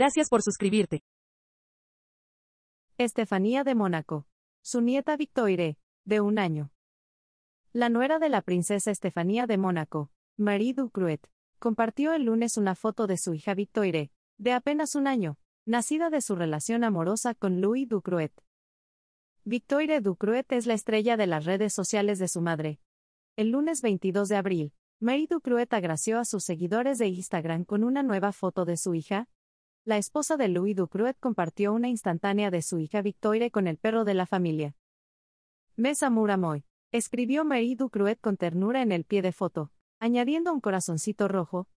Gracias por suscribirte. Estefanía de Mónaco. Su nieta Victoire, de un año. La nuera de la princesa Estefanía de Mónaco, Marie Ducruet, compartió el lunes una foto de su hija Victoire, de apenas un año, nacida de su relación amorosa con Louis Ducruet. Victoire Ducruet es la estrella de las redes sociales de su madre. El lunes 22 de abril, Mary Ducruet agració a sus seguidores de Instagram con una nueva foto de su hija, la esposa de Louis Ducruet compartió una instantánea de su hija Victoire con el perro de la familia. Mesa Muramoy, escribió Marie Ducruet con ternura en el pie de foto, añadiendo un corazoncito rojo.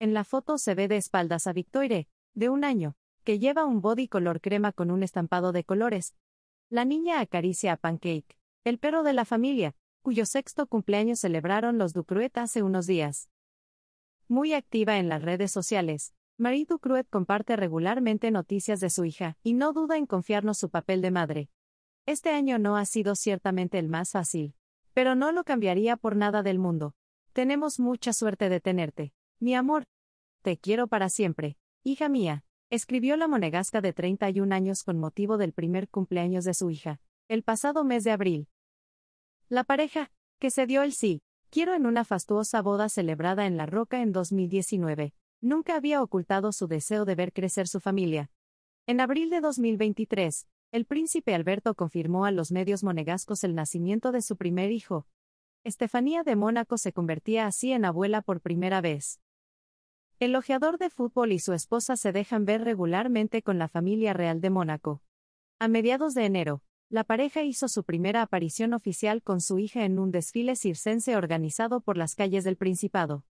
En la foto se ve de espaldas a Victoire, de un año, que lleva un body color crema con un estampado de colores. La niña acaricia a Pancake, el perro de la familia, cuyo sexto cumpleaños celebraron los Ducruet hace unos días. Muy activa en las redes sociales, Marie Cruet comparte regularmente noticias de su hija, y no duda en confiarnos su papel de madre. Este año no ha sido ciertamente el más fácil. Pero no lo cambiaría por nada del mundo. Tenemos mucha suerte de tenerte. Mi amor. Te quiero para siempre. Hija mía. Escribió la monegasca de 31 años con motivo del primer cumpleaños de su hija, el pasado mes de abril. La pareja, que se dio el sí, quiero en una fastuosa boda celebrada en La Roca en 2019, Nunca había ocultado su deseo de ver crecer su familia. En abril de 2023, el príncipe Alberto confirmó a los medios monegascos el nacimiento de su primer hijo. Estefanía de Mónaco se convertía así en abuela por primera vez. El ojeador de fútbol y su esposa se dejan ver regularmente con la familia real de Mónaco. A mediados de enero, la pareja hizo su primera aparición oficial con su hija en un desfile circense organizado por las calles del Principado.